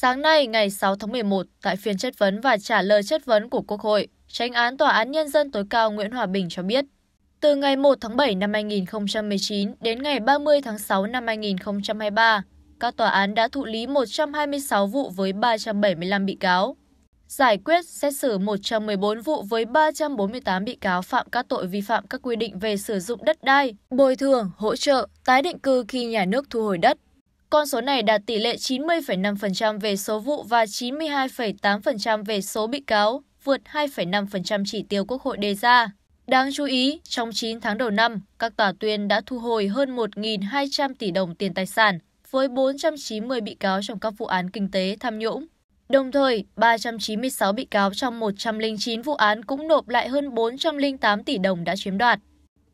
sáng nay ngày 6 tháng 11, tại phiên chất vấn và trả lời chất vấn của quốc hội tranh án tòa án nhân dân tối cao nguyễn hòa bình cho biết từ ngày 1 tháng 7 năm 2019 đến ngày 30 tháng 6 năm 2023, các tòa án đã thụ lý 126 vụ với 375 bị cáo, giải quyết xét xử 114 vụ với 348 bị cáo phạm các tội vi phạm các quy định về sử dụng đất đai, bồi thường, hỗ trợ, tái định cư khi nhà nước thu hồi đất, con số này đạt tỷ lệ 90,5% về số vụ và 92,8% về số bị cáo vượt 2,5% chỉ tiêu quốc hội đề ra đáng chú ý trong chín tháng đầu năm các tòa tuyên đã thu hồi hơn 1.200 tỷ đồng tiền tài sản với 490 bị cáo trong các vụ án kinh tế tham nhũng. Đồng thời, 396 bị cáo trong 109 vụ án cũng nộp lại hơn 408 tỷ đồng đã chiếm đoạt.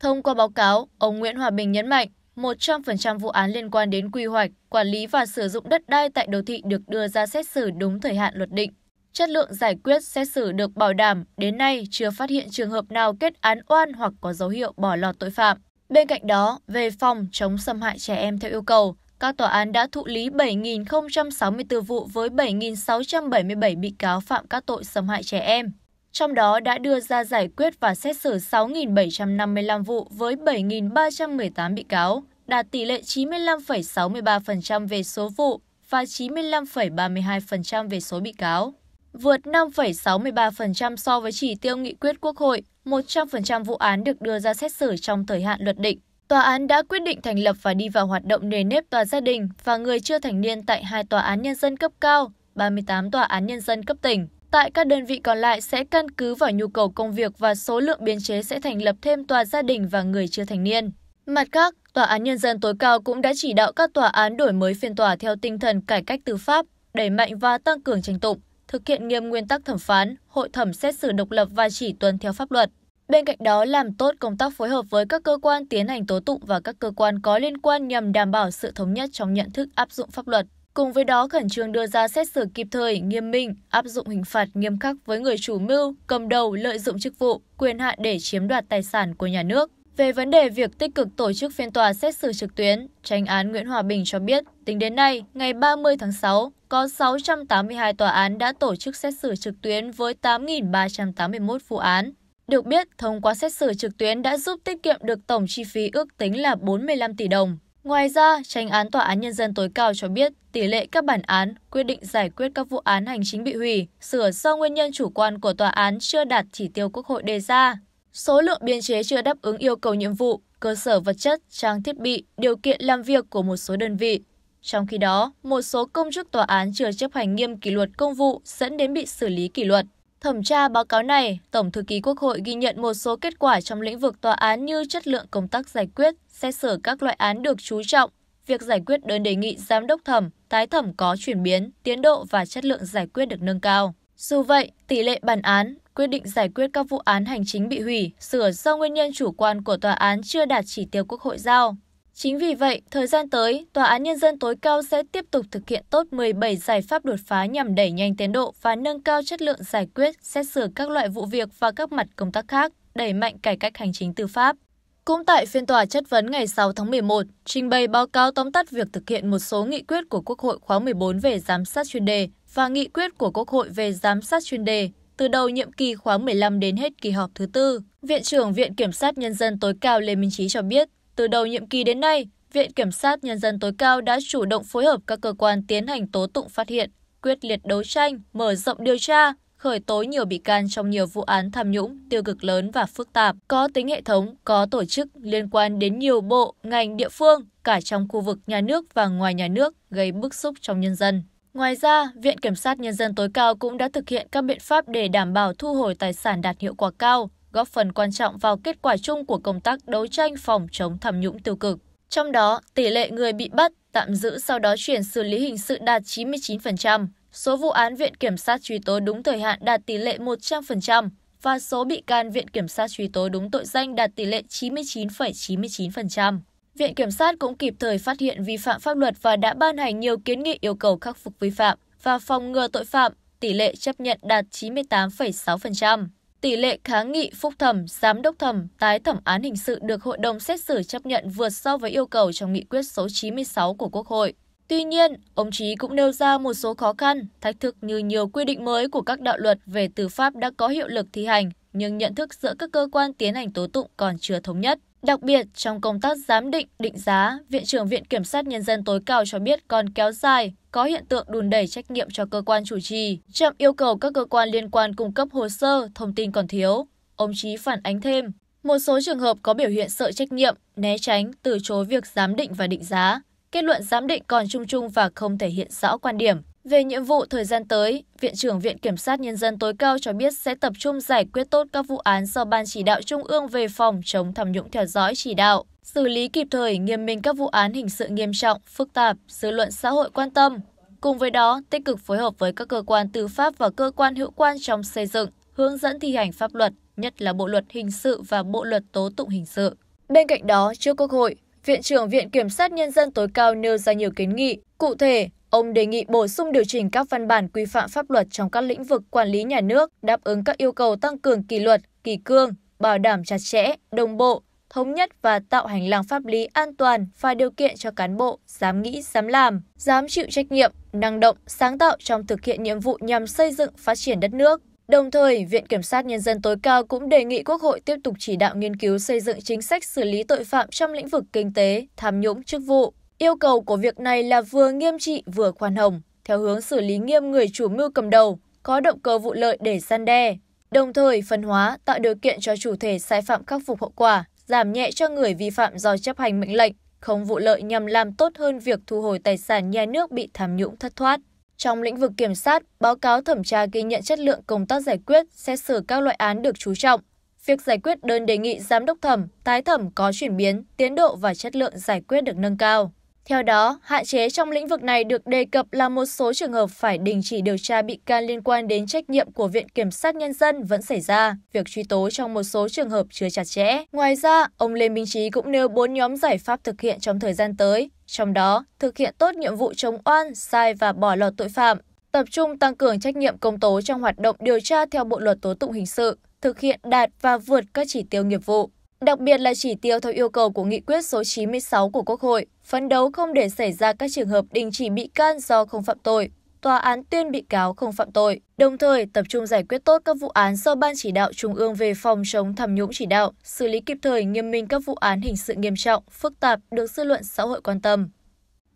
Thông qua báo cáo, ông Nguyễn Hòa Bình nhấn mạnh, một trăm linh vụ án liên quan đến quy hoạch quản lý và sử dụng đất đai tại đô thị được đưa ra xét xử đúng thời hạn luật định chất lượng giải quyết xét xử được bảo đảm đến nay chưa phát hiện trường hợp nào kết án oan hoặc có dấu hiệu bỏ lọt tội phạm bên cạnh đó về phòng chống xâm hại trẻ em theo yêu cầu các tòa án đã thụ lý 7.064 vụ với 7.677 bị cáo phạm các tội xâm hại trẻ em trong đó đã đưa ra giải quyết và xét xử 6.755 vụ với 7.318 bị cáo đạt tỷ lệ 95,63% về số vụ và 95,32% về số bị cáo vượt 5,63% so với chỉ tiêu nghị quyết Quốc hội, 100% vụ án được đưa ra xét xử trong thời hạn luật định. Tòa án đã quyết định thành lập và đi vào hoạt động nề nếp tòa gia đình và người chưa thành niên tại hai tòa án nhân dân cấp cao, 38 tòa án nhân dân cấp tỉnh. Tại các đơn vị còn lại sẽ căn cứ vào nhu cầu công việc và số lượng biên chế sẽ thành lập thêm tòa gia đình và người chưa thành niên. Mặt khác, Tòa án Nhân dân tối cao cũng đã chỉ đạo các tòa án đổi mới phiên tòa theo tinh thần cải cách tư pháp, đẩy mạnh và tăng cường tranh tụng, thực hiện nghiêm nguyên tắc thẩm phán, hội thẩm xét xử độc lập và chỉ tuân theo pháp luật. Bên cạnh đó, làm tốt công tác phối hợp với các cơ quan tiến hành tố tụng và các cơ quan có liên quan nhằm đảm bảo sự thống nhất trong nhận thức áp dụng pháp luật cùng với đó khẩn trương đưa ra xét xử kịp thời nghiêm minh áp dụng hình phạt nghiêm khắc với người chủ mưu cầm đầu lợi dụng chức vụ quyền hạn để chiếm đoạt tài sản của nhà nước về vấn đề việc tích cực tổ chức phiên tòa xét xử trực tuyến, tranh án Nguyễn Hòa Bình cho biết, tính đến nay, ngày 30 tháng 6, có 682 tòa án đã tổ chức xét xử trực tuyến với 8.381 vụ án. Được biết, thông qua xét xử trực tuyến đã giúp tiết kiệm được tổng chi phí ước tính là 45 tỷ đồng ngoài ra tranh án tòa án nhân dân tối cao cho biết tỷ lệ các bản án quyết định giải quyết các vụ án hành chính bị hủy sửa do nguyên nhân chủ quan của tòa án chưa đạt chỉ tiêu quốc hội đề ra số lượng biên chế chưa đáp ứng yêu cầu nhiệm vụ cơ sở vật chất trang thiết bị điều kiện làm việc của một số đơn vị trong khi đó một số công chức tòa án chưa chấp hành nghiêm kỷ luật công vụ dẫn đến bị xử lý kỷ luật thẩm tra báo cáo này tổng thư ký quốc hội ghi nhận một số kết quả trong lĩnh vực tòa án như chất lượng công tác giải quyết xét xử các loại án được chú trọng việc giải quyết đơn đề nghị giám đốc thẩm tái thẩm có chuyển biến tiến độ và chất lượng giải quyết được nâng cao dù vậy tỷ lệ bản án quyết định giải quyết các vụ án hành chính bị hủy sửa do nguyên nhân chủ quan của tòa án chưa đạt chỉ tiêu quốc hội giao chính vì vậy thời gian tới tòa án nhân dân tối cao sẽ tiếp tục thực hiện tốt một bảy giải pháp đột phá nhằm đẩy nhanh tiến độ và nâng cao chất lượng giải quyết xét xử các loại vụ việc và các mặt công tác khác đẩy mạnh cải cách hành chính tư pháp cũng tại phiên tòa chất vấn ngày 6 tháng 11, trình bày báo cáo tóm tắt việc thực hiện một số nghị quyết của Quốc hội khóa 14 về giám sát chuyên đề và nghị quyết của Quốc hội về giám sát chuyên đề từ đầu nhiệm kỳ khóa 15 đến hết kỳ họp thứ tư. Viện trưởng Viện Kiểm sát Nhân dân tối cao Lê Minh Trí cho biết, từ đầu nhiệm kỳ đến nay viện kiểm sát nhân dân tối cao đã chủ động phối hợp các cơ quan tiến hành tố tụng phát hiện quyết liệt đấu tranh mở rộng điều tra khởi tố nhiều bị can trong nhiều vụ án tham nhũng tiêu cực lớn và phức tạp có tính hệ thống có tổ chức liên quan đến nhiều bộ ngành địa phương cả trong khu vực nhà nước và ngoài nhà nước gây bức xúc trong nhân dân Ngoài ra, Viện Kiểm sát Nhân dân tối cao cũng đã thực hiện các biện pháp để đảm bảo thu hồi tài sản đạt hiệu quả cao, góp phần quan trọng vào kết quả chung của công tác đấu tranh phòng chống tham nhũng tiêu cực trong đó tỷ lệ người bị bắt tạm giữ sau đó chuyển xử lý hình sự đạt 99%, số vụ án viện kiểm sát truy tố đúng thời hạn đạt tỷ lệ 100% và số bị can viện kiểm sát truy tố đúng tội danh đạt tỷ lệ 99,99%. Viện kiểm sát cũng kịp thời phát hiện vi phạm pháp luật và đã ban hành nhiều kiến nghị yêu cầu khắc phục vi phạm và phòng ngừa tội phạm, tỷ lệ chấp nhận đạt 98,6% tỷ lệ kháng nghị phúc thẩm giám đốc thẩm tái thẩm án hình sự được hội đồng xét xử chấp nhận vượt so với yêu cầu trong nghị quyết số 96 của Quốc hội. Tuy nhiên, ông chí cũng nêu ra một số khó khăn, thách thức như nhiều quy định mới của các đạo luật về tư pháp đã có hiệu lực thi hành, nhưng nhận thức giữa các cơ quan tiến hành tố tụng còn chưa thống nhất đặc biệt trong công tác giám định định giá viện trưởng viện kiểm sát nhân dân tối cao cho biết còn kéo dài có hiện tượng đùn đẩy trách nhiệm cho cơ quan chủ trì chậm yêu cầu các cơ quan liên quan cung cấp hồ sơ thông tin còn thiếu ông trí phản ánh thêm một số trường hợp có biểu hiện sợ trách nhiệm né tránh từ chối việc giám định và định giá kết luận giám định còn chung chung và không thể hiện rõ quan điểm về nhiệm vụ thời gian tới viện trưởng viện kiểm sát nhân dân tối cao cho biết sẽ tập trung giải quyết tốt các vụ án do ban chỉ đạo trung ương về phòng chống tham nhũng theo dõi chỉ đạo xử lý kịp thời nghiêm minh các vụ án hình sự nghiêm trọng phức tạp dư luận xã hội quan tâm cùng với đó tích cực phối hợp với các cơ quan tư pháp và cơ quan hữu quan trong xây dựng hướng dẫn thi hành pháp luật nhất là bộ luật hình sự và bộ luật tố tụng hình sự bên cạnh đó trước quốc hội viện trưởng viện kiểm sát nhân dân tối cao nêu ra nhiều kiến nghị cụ thể ông đề nghị bổ sung điều chỉnh các văn bản quy phạm pháp luật trong các lĩnh vực quản lý nhà nước đáp ứng các yêu cầu tăng cường kỳ luật kỳ cương bảo đảm chặt chẽ đồng bộ thống nhất và tạo hành lang pháp lý an toàn và điều kiện cho cán bộ dám nghĩ dám làm dám chịu trách nhiệm năng động sáng tạo trong thực hiện nhiệm vụ nhằm xây dựng phát triển đất nước Đồng thời, Viện Kiểm sát Nhân dân tối cao cũng đề nghị Quốc hội tiếp tục chỉ đạo nghiên cứu xây dựng chính sách xử lý tội phạm trong lĩnh vực kinh tế, tham nhũng chức vụ, yêu cầu của việc này là vừa nghiêm trị vừa khoan hồng theo hướng xử lý nghiêm người chủ mưu cầm đầu có động cơ vụ lợi để gian đe đồng thời phân hóa tạo điều kiện cho chủ thể sai phạm khắc phục hậu quả giảm nhẹ cho người vi phạm do chấp hành mệnh lệnh không vụ lợi nhằm làm tốt hơn việc thu hồi tài sản nhà nước bị tham nhũng thất thoát trong lĩnh vực kiểm sát, báo cáo thẩm tra ghi nhận chất lượng công tác giải quyết, xét xử các loại án được chú trọng. Việc giải quyết đơn đề nghị giám đốc thẩm, tái thẩm có chuyển biến, tiến độ và chất lượng giải quyết được nâng cao theo đó hạn chế trong lĩnh vực này được đề cập là một số trường hợp phải đình chỉ điều tra bị can liên quan đến trách nhiệm của viện kiểm sát nhân dân vẫn xảy ra việc truy tố trong một số trường hợp chưa chặt chẽ ngoài ra ông lê minh trí cũng nêu bốn nhóm giải pháp thực hiện trong thời gian tới trong đó thực hiện tốt nhiệm vụ chống oan sai và bỏ lọt tội phạm tập trung tăng cường trách nhiệm công tố trong hoạt động điều tra theo bộ luật tố tụng hình sự thực hiện đạt và vượt các chỉ tiêu nghiệp vụ đặc biệt là chỉ tiêu theo yêu cầu của nghị quyết số 96 của Quốc hội, phấn đấu không để xảy ra các trường hợp đình chỉ bị can do không phạm tội, tòa án tuyên bị cáo không phạm tội, đồng thời tập trung giải quyết tốt các vụ án do Ban chỉ đạo Trung ương về phòng chống tham nhũng chỉ đạo, xử lý kịp thời nghiêm minh các vụ án hình sự nghiêm trọng, phức tạp được dư luận xã hội quan tâm.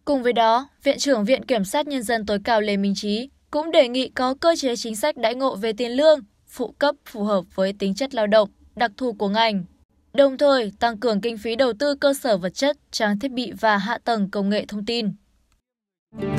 Cùng với đó, Viện trưởng Viện Kiểm sát Nhân dân tối cao Lê Minh Trí cũng đề nghị có cơ chế chính sách đãi ngộ về tiền lương, phụ cấp phù hợp với tính chất lao động, đặc thù của ngành, đồng thời tăng cường kinh phí đầu tư cơ sở vật chất trang thiết bị và hạ tầng công nghệ thông tin